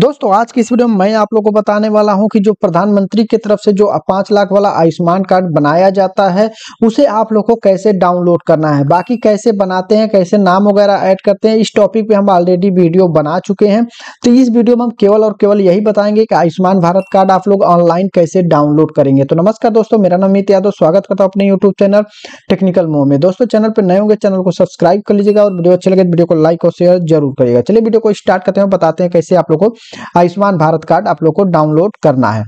दोस्तों आज की इस वीडियो में मैं आप लोगों को बताने वाला हूं कि जो प्रधानमंत्री की तरफ से जो पांच लाख वाला आयुष्मान कार्ड बनाया जाता है उसे आप लोग को कैसे डाउनलोड करना है बाकी कैसे बनाते हैं कैसे नाम वगैरह ऐड करते हैं इस टॉपिक पे हम ऑलरेडी वीडियो बना चुके हैं तो इस वीडियो में हम केवल और केवल यही बताएंगे कि आयुष्मान भारत कार्ड आप लोग ऑनलाइन कैसे डाउनलोड करेंगे तो नमस्कार दोस्तों मेरा नाम अमित यादव स्वागत करता हूँ अपने यूट्यूब चैनल टेक्निकल मोह में दोस्तों चैनल पर नए होंगे चैनल को सब्सक्राइब कर लीजिएगा और वीडियो अच्छे लगे तो वीडियो को लाइक और शेयर जरूर करिएगा चलिए वीडियो को स्टार्ट करते हैं बताते हैं कैसे आप लोग को आयुष्मान भारत कार्ड आप लोग को डाउनलोड करना है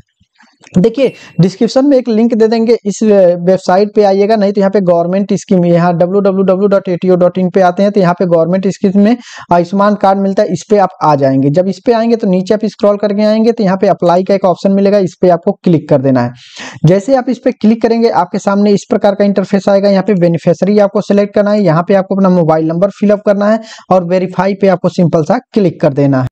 देखिए डिस्क्रिप्शन में एक लिंक दे देंगे इस वेबसाइट पे आइएगा नहीं तो यहाँ पे गवर्नमेंट स्कीम यहाँ डब्ल्यू पे आते हैं तो यहाँ पे गवर्नमेंट स्कीम में आयुष्मान कार्ड मिलता है इस पे आप आ जाएंगे जब इस पे आएंगे तो नीचे आप स्क्रॉल करके आएंगे तो यहाँ पे अप्लाई का एक ऑप्शन मिलेगा इस पे आपको क्लिक कर देना है जैसे आप इस पे क्लिक करेंगे आपके सामने इस प्रकार का इंटरफेस आएगा यहाँ पे बेनिफिशरी आपको सिलेक्ट करना है यहाँ पे आपको अपना मोबाइल नंबर फिलअप करना है और वेरीफाई पे आपको सिंपल सा क्लिक कर देना है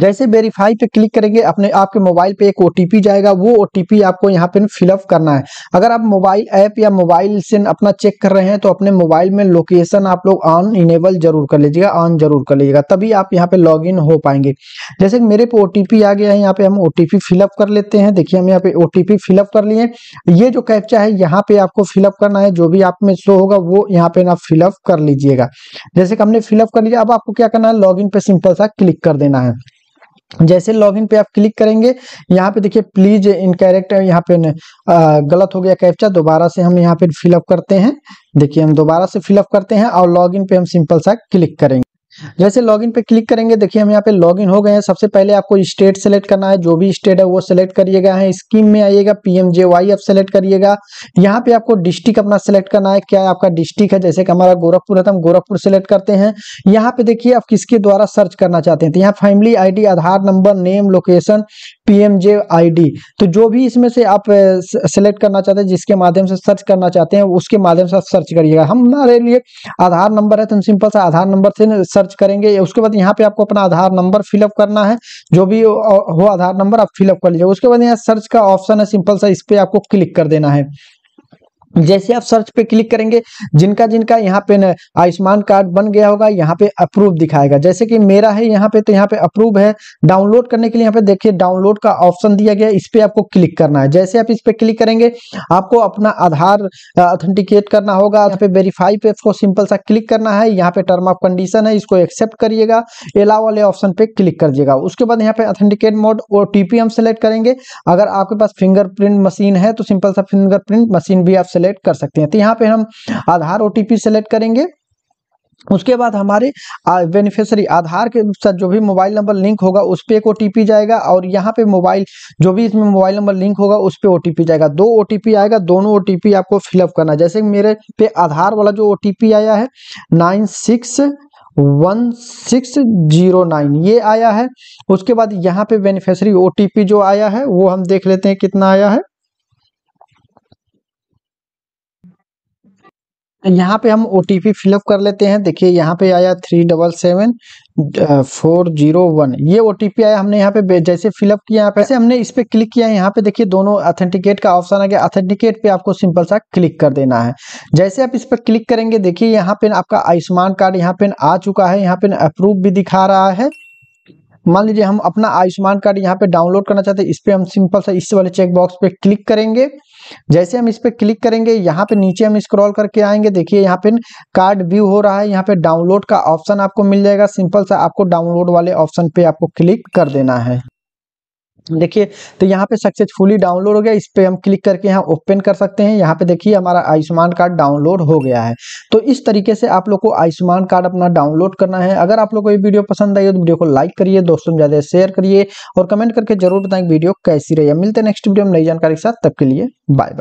जैसे वेरीफाई पे क्लिक करेंगे अपने आपके मोबाइल पे एक ओटीपी जाएगा वो ओटीपी आपको यहाँ पे फिलअप करना है अगर आप मोबाइल ऐप या मोबाइल से अपना चेक कर रहे हैं तो अपने मोबाइल में लोकेशन आप लोग ऑन इनेबल जरूर कर लीजिएगा ऑन जरूर कर लीजिएगा तभी आप यहाँ पे लॉग हो पाएंगे जैसे मेरे पे ओटीपी आ गया है यहाँ पे हम ओटीपी फिलअप कर लेते हैं देखिए हम यहाँ पे ओटीपी फिलअप कर लिए ये जो कैप्चा है यहाँ पे आपको फिलअप करना है जो भी आप में शो होगा वो यहाँ पे ना फिलअप कर लीजिएगा जैसे कि हमने फिलअप कर लिया अब आपको क्या करना है लॉग पे सिंपल सा क्लिक कर देना है जैसे लॉगिन पे आप क्लिक करेंगे यहाँ पे देखिए प्लीज इन कैरेक्टर यहाँ पे गलत हो गया कैप्चा दोबारा से हम यहाँ पे फिलअप करते हैं देखिए हम दोबारा से फिलअप करते हैं और लॉगिन पे हम सिंपल सा क्लिक करेंगे जैसे लॉगिन पे क्लिक करेंगे देखिए हम यहाँ पे लॉगिन हो गए हैं सबसे पहले आपको स्टेट सेलेक्ट करना है जो भी स्टेट है वो सिलेक्ट करिएगा है स्कीम में आइएगा पीएमजेवाई आप सेलेक्ट करिएगा यहाँ पे आपको डिस्ट्रिक्ट अपना सेलेक्ट करना है क्या आपका डिस्ट्रिक्ट है जैसे कि हमारा गोरखपुर है तो हम गोरखपुर सेलेक्ट करते हैं यहाँ पे देखिए आप किसके द्वारा सर्च करना चाहते हैं तो यहाँ family I Aadhaar number name location PMJ ID तो जो भी इसमें से आप सेलेक्ट करना चाहते हैं जिसके माध्यम से सर्च करना चाहते हैं उसके माध्यम से आप सर्च करिएगा हमारे लिए आधार नंबर है तो सिंपल सा आधार नंबर से सर्च सर्च करेंगे उसके बाद यहाँ पे आपको अपना आधार नंबर फिलअप करना है जो भी हो आधार नंबर आप फिलअप कर लीजिए उसके बाद यहाँ सर्च का ऑप्शन है सिंपल सा इस पर आपको क्लिक कर देना है जैसे आप सर्च पे क्लिक करेंगे जिनका जिनका यहाँ पे आयुष्मान कार्ड बन गया होगा यहाँ पे अप्रूव दिखाएगा जैसे कि मेरा है यहाँ पे तो यहाँ पे अप्रूव है डाउनलोड करने के लिए यहाँ पे देखिए डाउनलोड का ऑप्शन दिया गया इस पे आपको क्लिक करना है जैसे आप इस पे क्लिक करेंगे आपको अपना आधार ऑथेंटिकेट करना होगा यहाँ पे वेरीफाई पे आपको सिंपल सा क्लिक करना है यहाँ पे टर्म ऑफ कंडीशन है इसको एक्सेप्ट करिएगा एला वाले ऑप्शन पे क्लिक कर दिएगा उसके बाद यहाँ पे ऑथेंटिकेट मोड ओ हम सेलेक्ट करेंगे अगर आपके पास फिंगरप्रिंट मशीन है तो सिंपल सा फिंगरप्रिंट मशीन भी आप सेलेक्ट कर सकते हैं तो यहाँ पे हम आधार ओटीपी सेलेक्ट करेंगे उसके बाद हमारे बेनिफिशरी आधार के साथ जो भी मोबाइल नंबर लिंक होगा उस पर एक ओ जाएगा और यहाँ पे मोबाइल जो भी इसमें मोबाइल नंबर लिंक होगा उस पर ओ जाएगा दो ओ आएगा दोनों ओ आपको फिलअप करना जैसे मेरे पे आधार वाला जो ओ आया है nine six one six zero nine ये आया है उसके बाद यहाँ पे बेनिफिशरी ओ जो आया है वो हम देख लेते हैं कितना आया है यहाँ पे हम ओ टी पी फिलअप कर लेते हैं देखिए यहाँ पे आया three double seven four zero one ये ओ टी पी आया हमने यहाँ पे जैसे फिलअप किया यहाँ पे ऐसे हमने इस पर क्लिक किया है यहाँ पे देखिए दोनों अथेंटिकेट का ऑप्शन आ गया अथेंटिकेट पे आपको सिंपल सा क्लिक कर देना है जैसे आप इस पर क्लिक करेंगे देखिए यहाँ पे आपका आयुष्मान कार्ड यहाँ पे आ चुका है यहाँ पे अप्रूव भी दिखा रहा है मान लीजिए हम अपना आयुष्मान कार्ड यहाँ पे डाउनलोड करना चाहते हैं इस पर हम सिंपल सा इस वाले चेक बॉक्स पे क्लिक करेंगे जैसे हम इस पर क्लिक करेंगे यहाँ पे नीचे हम स्क्रॉल करके आएंगे देखिए यहाँ पे कार्ड व्यू हो रहा है यहाँ पे डाउनलोड का ऑप्शन आपको मिल जाएगा सिंपल सा आपको डाउनलोड वाले ऑप्शन पे आपको क्लिक कर देना है देखिए तो यहाँ पे सक्सेसफुली डाउनलोड हो गया इस पर हम क्लिक करके यहाँ ओपन कर सकते हैं यहाँ पे देखिए हमारा आयुष्मान कार्ड डाउनलोड हो गया है तो इस तरीके से आप लोग को आयुष्मान कार्ड अपना डाउनलोड करना है अगर आप लोग को ये वीडियो पसंद आई तो वीडियो को लाइक करिए दोस्तों में ज़्यादा शेयर करिए और कमेंट करके जरूर बताएं वीडियो कैसी रही है मिलते नेक्स्ट वीडियो में नई जानकारी के साथ तब के लिए बाय बाय